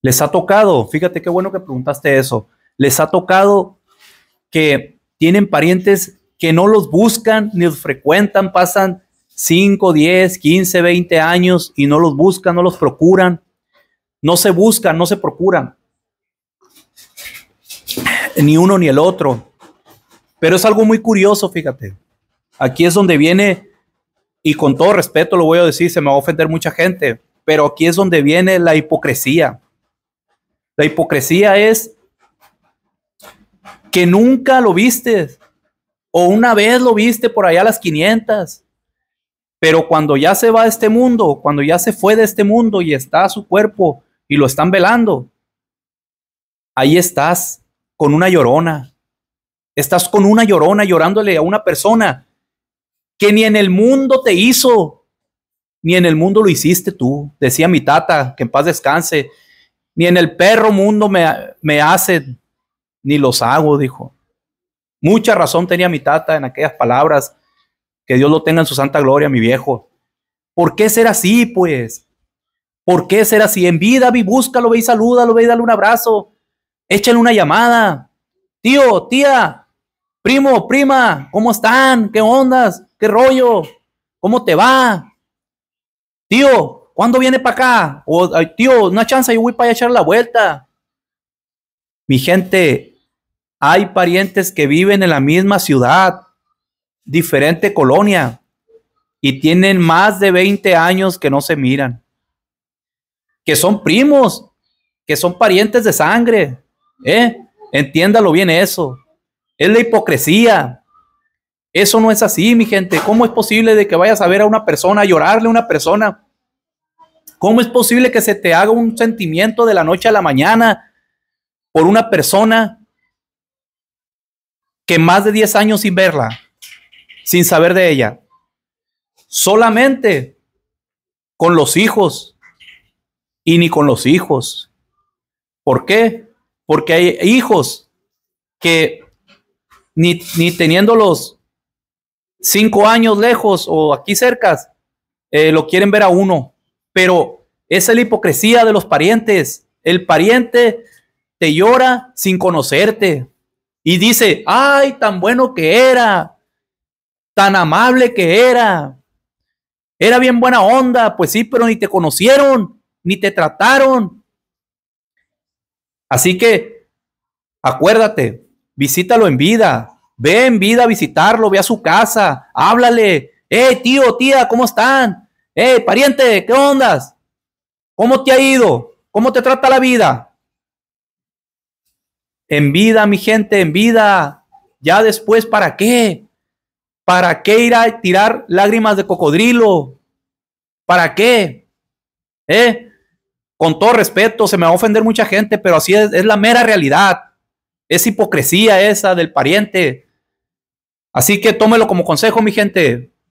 Les ha tocado, fíjate qué bueno que preguntaste eso, les ha tocado que tienen parientes que no los buscan ni los frecuentan, pasan 5, 10, 15, 20 años y no los buscan, no los procuran, no se buscan, no se procuran, ni uno ni el otro. Pero es algo muy curioso, fíjate. Aquí es donde viene, y con todo respeto lo voy a decir, se me va a ofender mucha gente, pero aquí es donde viene la hipocresía. La hipocresía es que nunca lo viste o una vez lo viste por allá a las 500. Pero cuando ya se va de este mundo, cuando ya se fue de este mundo y está su cuerpo y lo están velando, ahí estás con una llorona. Estás con una llorona llorándole a una persona que ni en el mundo te hizo, ni en el mundo lo hiciste tú. Decía mi tata, que en paz descanse, ni en el perro mundo me, me hace, ni los hago, dijo. Mucha razón tenía mi tata en aquellas palabras. Que Dios lo tenga en su santa gloria, mi viejo. ¿Por qué ser así, pues? ¿Por qué ser así? En vida, vi, búscalo, ve y salúdalo, ve y dale un abrazo. Échale una llamada. Tío, tía, primo, prima, ¿cómo están? ¿Qué ondas? ¿Qué rollo? ¿Cómo te va? Tío, ¿Cuándo viene para acá? O, Ay, tío, una chance, yo voy para echar la vuelta. Mi gente, hay parientes que viven en la misma ciudad, diferente colonia, y tienen más de 20 años que no se miran, que son primos, que son parientes de sangre. ¿eh? Entiéndalo bien eso. Es la hipocresía. Eso no es así, mi gente. ¿Cómo es posible de que vayas a ver a una persona, a llorarle a una persona? ¿Cómo es posible que se te haga un sentimiento de la noche a la mañana por una persona que más de 10 años sin verla, sin saber de ella? Solamente con los hijos y ni con los hijos. ¿Por qué? Porque hay hijos que ni, ni teniéndolos cinco años lejos o aquí cerca, eh, lo quieren ver a uno pero esa es la hipocresía de los parientes. El pariente te llora sin conocerte y dice, ay, tan bueno que era, tan amable que era, era bien buena onda, pues sí, pero ni te conocieron, ni te trataron. Así que, acuérdate, visítalo en vida, ve en vida a visitarlo, ve a su casa, háblale, Eh, tío, tía, ¿cómo están? hey, pariente, ¿qué ondas? ¿Cómo te ha ido? ¿Cómo te trata la vida? En vida, mi gente, en vida. Ya después, ¿para qué? ¿Para qué ir a tirar lágrimas de cocodrilo? ¿Para qué? ¿Eh? Con todo respeto, se me va a ofender mucha gente, pero así es, es la mera realidad. Es hipocresía esa del pariente. Así que tómelo como consejo, mi gente.